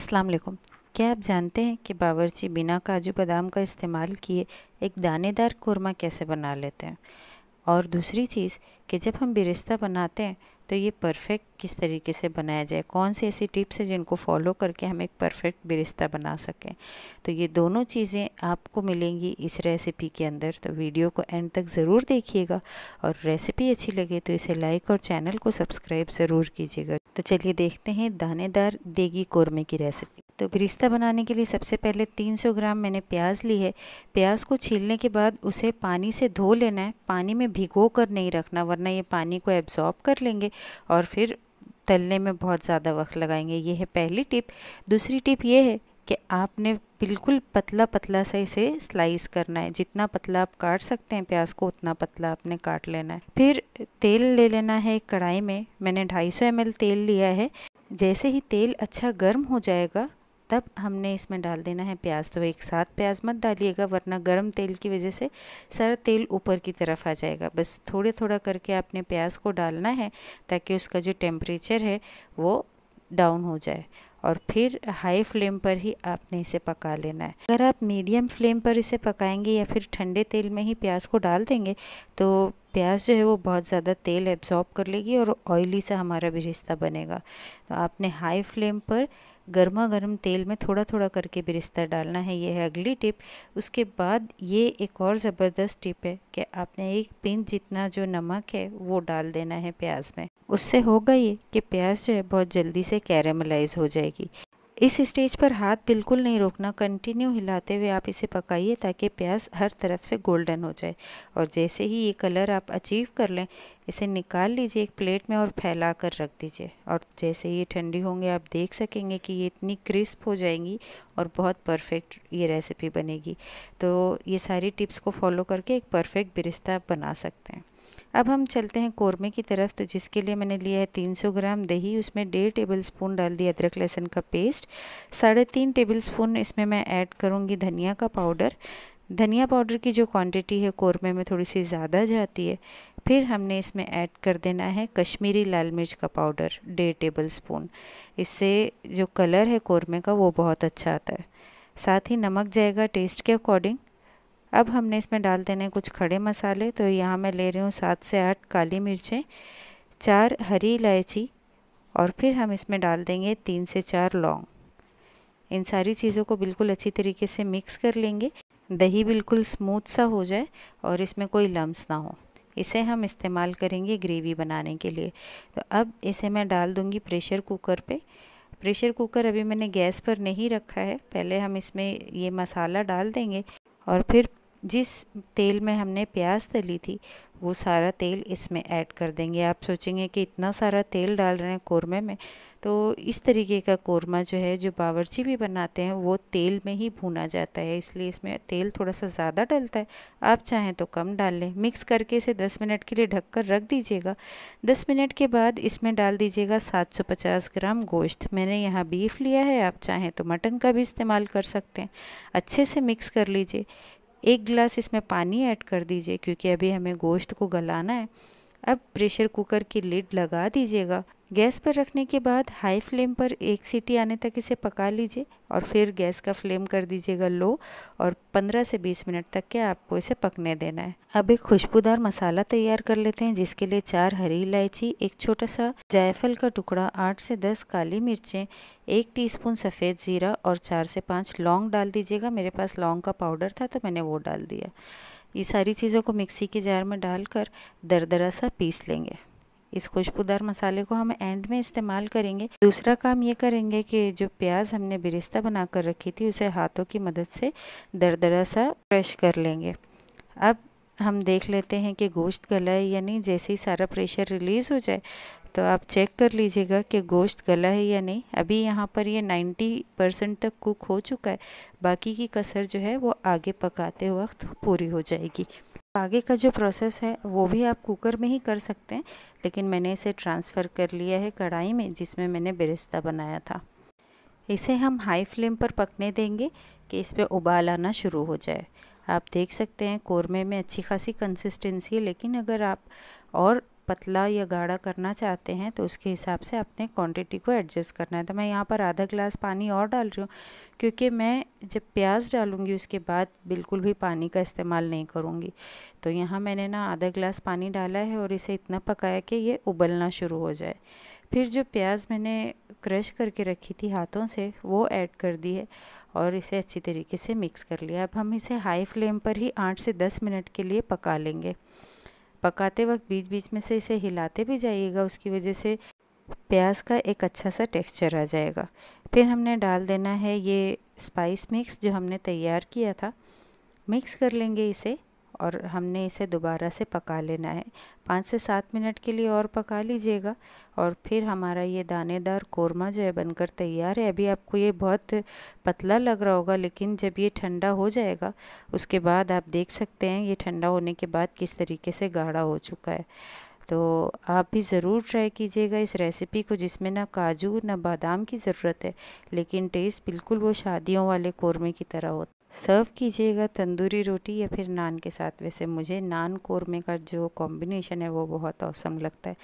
अस्सलाम वालेकुम क्या आप जानते हैं कि बावर्ची बिना काजू बादाम का इस्तेमाल किए एक दानेदार कुरमा कैसे बना लेते हैं और दूसरी चीज़ कि जब हम बिरिस्ता बनाते हैं तो ये परफेक्ट किस तरीके से बनाया जाए कौन सी ऐसी टिप्स हैं जिनको फॉलो करके हम एक परफेक्ट बिरिस्ता बना सकें तो ये दोनों चीज़ें आपको मिलेंगी इस रेसिपी के अंदर तो वीडियो को एंड तक ज़रूर देखिएगा और रेसिपी अच्छी लगे तो इसे लाइक और चैनल को सब्सक्राइब ज़रूर कीजिएगा तो चलिए देखते हैं दानेदार देगी कौरमे की रेसिपी तो बिरिस्ता बनाने के लिए सबसे पहले 300 ग्राम मैंने प्याज ली है प्याज को छीलने के बाद उसे पानी से धो लेना है पानी में भिगो कर नहीं रखना वरना ये पानी को एब्जॉर्ब कर लेंगे और फिर तलने में बहुत ज़्यादा वक्त लगाएंगे ये है पहली टिप दूसरी टिप ये है कि आपने बिल्कुल पतला पतला सा इसे स्लाइस करना है जितना पतला आप काट सकते हैं प्याज को उतना पतला आपने काट लेना है फिर तेल ले लेना है एक कढ़ाई में मैंने 250 सौ तेल लिया है जैसे ही तेल अच्छा गर्म हो जाएगा तब हमने इसमें डाल देना है प्याज तो एक साथ प्याज मत डालिएगा वरना गर्म तेल की वजह से सारा तेल ऊपर की तरफ आ जाएगा बस थोड़े थोड़ा करके आपने प्याज को डालना है ताकि उसका जो टेम्परेचर है वो डाउन हो जाए और फिर हाई फ्लेम पर ही आपने इसे पका लेना है अगर आप मीडियम फ्लेम पर इसे पकाएंगे या फिर ठंडे तेल में ही प्याज को डाल देंगे तो प्याज जो है वो बहुत ज़्यादा तेल एब्जॉर्ब कर लेगी और ऑयली सा हमारा भी रिश्ता बनेगा तो आपने हाई फ्लेम पर गर्मा गर्म तेल में थोड़ा थोड़ा करके बिरिस्ता डालना है ये है अगली टिप उसके बाद ये एक और ज़बरदस्त टिप है कि आपने एक पिंच जितना जो नमक है वो डाल देना है प्याज में उससे होगा ये कि प्याज जो है बहुत जल्दी से कैरेमलाइज हो जाएगी इस स्टेज पर हाथ बिल्कुल नहीं रोकना कंटिन्यू हिलाते हुए आप इसे पकाइए ताकि प्याज हर तरफ से गोल्डन हो जाए और जैसे ही ये कलर आप अचीव कर लें इसे निकाल लीजिए एक प्लेट में और फैला कर रख दीजिए और जैसे ये ठंडी होंगे आप देख सकेंगे कि ये इतनी क्रिस्प हो जाएंगी और बहुत परफेक्ट ये रेसिपी बनेगी तो ये सारी टिप्स को फॉलो करके एक परफेक्ट बिरिस्ता आप बना सकते हैं अब हम चलते हैं कौरमे की तरफ तो जिसके लिए मैंने लिया है 300 ग्राम दही उसमें डेढ़ टेबल स्पून डाल दिया अदरक लहसुन का पेस्ट साढ़े तीन टेबल स्पून इसमें मैं ऐड करूँगी धनिया का पाउडर धनिया पाउडर की जो क्वांटिटी है कौरमे में थोड़ी सी ज़्यादा जाती है फिर हमने इसमें ऐड कर देना है कश्मीरी लाल मिर्च का पाउडर डेढ़ टेबल स्पून इससे जो कलर है कौरमे का वो बहुत अच्छा आता है साथ ही नमक जाएगा टेस्ट के अकॉर्डिंग अब हमने इसमें डाल देने कुछ खड़े मसाले तो यहाँ मैं ले रही हूँ सात से आठ काली मिर्चें चार हरी इलायची और फिर हम इसमें डाल देंगे तीन से चार लौंग इन सारी चीज़ों को बिल्कुल अच्छी तरीके से मिक्स कर लेंगे दही बिल्कुल स्मूथ सा हो जाए और इसमें कोई लम्स ना हो इसे हम इस्तेमाल करेंगे ग्रेवी बनाने के लिए तो अब इसे मैं डाल दूँगी प्रेशर कुकर पे प्रेशर कुकर अभी मैंने गैस पर नहीं रखा है पहले हम इसमें ये मसाला डाल देंगे और फिर जिस तेल में हमने प्याज तली थी वो सारा तेल इसमें ऐड कर देंगे आप सोचेंगे कि इतना सारा तेल डाल रहे हैं कोरमे में तो इस तरीके का कोरमा जो है जो बावर्ची भी बनाते हैं वो तेल में ही भुना जाता है इसलिए इसमें तेल थोड़ा सा ज़्यादा डलता है आप चाहें तो कम डाल लें मिक्स करके इसे 10 मिनट के लिए ढककर रख दीजिएगा 10 मिनट के बाद इसमें डाल दीजिएगा 750 ग्राम गोश्त मैंने यहाँ बीफ लिया है आप चाहें तो मटन का भी इस्तेमाल कर सकते हैं अच्छे से मिक्स कर लीजिए एक गिलास इसमें पानी ऐड कर दीजिए क्योंकि अभी हमें गोश्त को गलाना है अब प्रेशर कुकर की लिड लगा दीजिएगा गैस पर रखने के बाद हाई फ्लेम पर एक सीटी आने तक इसे पका लीजिए और फिर गैस का फ्लेम कर दीजिएगा लो और 15 से 20 मिनट तक के आपको इसे पकने देना है अब एक खुशबूदार मसाला तैयार कर लेते हैं जिसके लिए चार हरी इलायची एक छोटा सा जायफल का टुकड़ा आठ से दस काली मिर्चें एक टीस्पून सफ़ेद ज़ीरा और चार से पाँच लौंग डाल दीजिएगा मेरे पास लौंग का पाउडर था तो मैंने वो डाल दिया ये सारी चीज़ों को मिक्सी के जार में डालकर दरदरा सा पीस लेंगे इस खुशबूदार मसाले को हम एंड में इस्तेमाल करेंगे दूसरा काम ये करेंगे कि जो प्याज हमने बिरिस्ता बना कर रखी थी उसे हाथों की मदद से दरदरा सा क्रश कर लेंगे अब हम देख लेते हैं कि गोश्त गला है या नहीं जैसे ही सारा प्रेशर रिलीज़ हो जाए तो आप चेक कर लीजिएगा कि गोश्त गला है या नहीं अभी यहाँ पर ये 90 परसेंट तक कुक हो चुका है बाकी की कसर जो है वो आगे पकाते वक्त पूरी हो जाएगी आगे का जो प्रोसेस है वो भी आप कुकर में ही कर सकते हैं लेकिन मैंने इसे ट्रांसफ़र कर लिया है कढ़ाई में जिसमें मैंने बिरिस्ता बनाया था इसे हम हाई फ्लेम पर पकने देंगे कि इस पर उबाल आना शुरू हो जाए आप देख सकते हैं कौरमे में अच्छी खासी कंसिस्टेंसी है लेकिन अगर आप और पतला या गाढ़ा करना चाहते हैं तो उसके हिसाब से आपने क्वांटिटी को एडजस्ट करना है तो मैं यहाँ पर आधा गिलास पानी और डाल रही हूँ क्योंकि मैं जब प्याज डालूँगी उसके बाद बिल्कुल भी पानी का इस्तेमाल नहीं करूँगी तो यहाँ मैंने ना आधा गिलास पानी डाला है और इसे इतना पकाया कि ये उबलना शुरू हो जाए फिर जो प्याज मैंने क्रश करके रखी थी हाथों से वो ऐड कर दी है और इसे अच्छी तरीके से मिक्स कर लिया अब हम इसे हाई फ्लेम पर ही आठ से दस मिनट के लिए पका लेंगे पकाते वक्त बीच बीच में से इसे हिलाते भी जाइएगा उसकी वजह से प्याज का एक अच्छा सा टेक्सचर आ जाएगा फिर हमने डाल देना है ये स्पाइस मिक्स जो हमने तैयार किया था मिक्स कर लेंगे इसे और हमने इसे दोबारा से पका लेना है पाँच से सात मिनट के लिए और पका लीजिएगा और फिर हमारा ये दानेदार कोरमा जो है बनकर तैयार है अभी आपको ये बहुत पतला लग रहा होगा लेकिन जब ये ठंडा हो जाएगा उसके बाद आप देख सकते हैं ये ठंडा होने के बाद किस तरीके से गाढ़ा हो चुका है तो आप भी ज़रूर ट्राई कीजिएगा इस रेसिपी को जिसमें ना काजू ना बादाम की ज़रूरत है लेकिन टेस्ट बिल्कुल वो शादियों वाले कोरमे की तरह होता है सर्व कीजिएगा तंदूरी रोटी या फिर नान के साथ वैसे मुझे नान कौरमे का जो कॉम्बिनेशन है वो बहुत औसम लगता है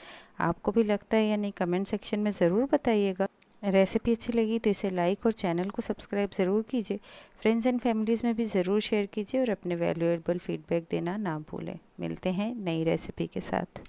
आपको भी लगता है या नहीं कमेंट सेक्शन में ज़रूर बताइएगा रेसिपी अच्छी लगी तो इसे लाइक और चैनल को सब्सक्राइब ज़रूर कीजिए फ्रेंड्स एंड फैमिलीज़ में भी ज़रूर शेयर कीजिए और अपने वैल्यूएबल फीडबैक देना ना भूलें मिलते हैं नई रेसिपी के साथ